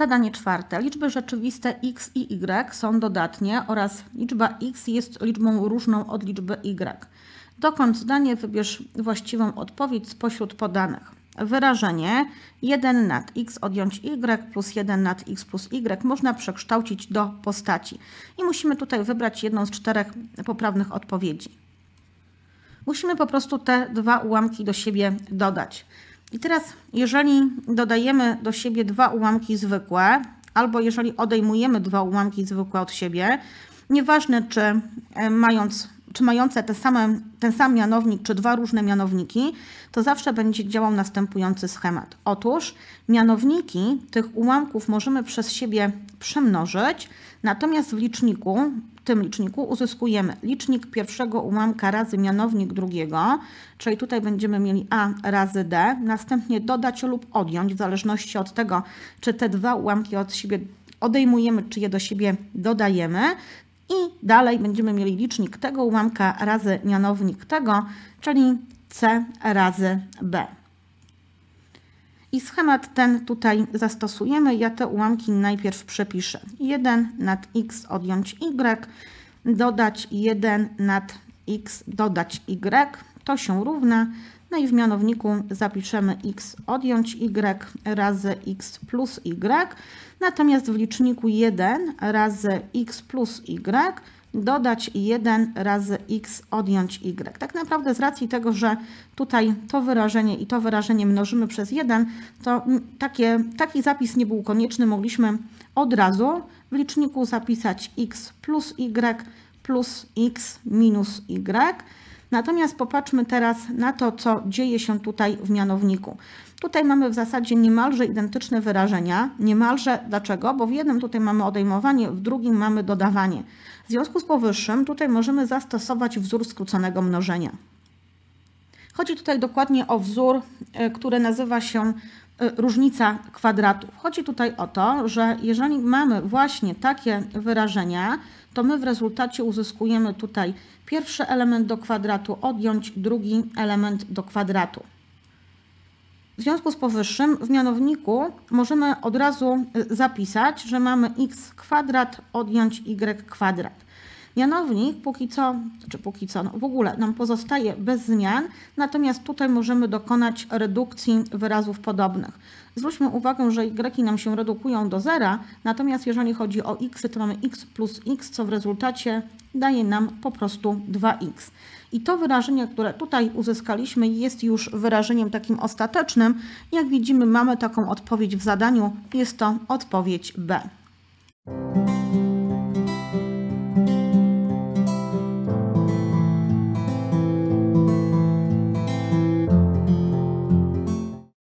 Zadanie czwarte. Liczby rzeczywiste x i y są dodatnie oraz liczba x jest liczbą różną od liczby y. Dokąd zdanie, wybierz właściwą odpowiedź spośród podanych. Wyrażenie 1 nad x odjąć y plus 1 nad x plus y można przekształcić do postaci. I musimy tutaj wybrać jedną z czterech poprawnych odpowiedzi. Musimy po prostu te dwa ułamki do siebie dodać. I teraz, jeżeli dodajemy do siebie dwa ułamki zwykłe, albo jeżeli odejmujemy dwa ułamki zwykłe od siebie, nieważne czy, e, mając, czy mające te same, ten sam mianownik, czy dwa różne mianowniki, to zawsze będzie działał następujący schemat. Otóż mianowniki tych ułamków możemy przez siebie przemnożyć. Natomiast w liczniku, w tym liczniku uzyskujemy licznik pierwszego ułamka razy mianownik drugiego, czyli tutaj będziemy mieli a razy d, następnie dodać lub odjąć w zależności od tego, czy te dwa ułamki od siebie odejmujemy, czy je do siebie dodajemy. I dalej będziemy mieli licznik tego ułamka razy mianownik tego, czyli c razy b. I schemat ten tutaj zastosujemy. Ja te ułamki najpierw przepiszę. 1 nad x odjąć y, dodać 1 nad x dodać y. To się równa no i w mianowniku zapiszemy x odjąć y razy x plus y. Natomiast w liczniku 1 razy x plus y dodać 1 razy x odjąć y. Tak naprawdę z racji tego, że tutaj to wyrażenie i to wyrażenie mnożymy przez 1, to takie, taki zapis nie był konieczny. Mogliśmy od razu w liczniku zapisać x plus y plus x minus y. Natomiast popatrzmy teraz na to, co dzieje się tutaj w mianowniku. Tutaj mamy w zasadzie niemalże identyczne wyrażenia. Niemalże dlaczego? Bo w jednym tutaj mamy odejmowanie, w drugim mamy dodawanie. W związku z powyższym tutaj możemy zastosować wzór skróconego mnożenia. Chodzi tutaj dokładnie o wzór, e, który nazywa się E, różnica kwadratów. Chodzi tutaj o to, że jeżeli mamy właśnie takie wyrażenia, to my w rezultacie uzyskujemy tutaj pierwszy element do kwadratu, odjąć drugi element do kwadratu. W związku z powyższym w mianowniku możemy od razu e, zapisać, że mamy x kwadrat odjąć y kwadrat. Mianownik póki co, czy znaczy póki co, no w ogóle nam pozostaje bez zmian, natomiast tutaj możemy dokonać redukcji wyrazów podobnych. Zwróćmy uwagę, że y nam się redukują do zera, natomiast jeżeli chodzi o x, to mamy x plus x, co w rezultacie daje nam po prostu 2x. I to wyrażenie, które tutaj uzyskaliśmy, jest już wyrażeniem takim ostatecznym. Jak widzimy, mamy taką odpowiedź w zadaniu. Jest to odpowiedź B.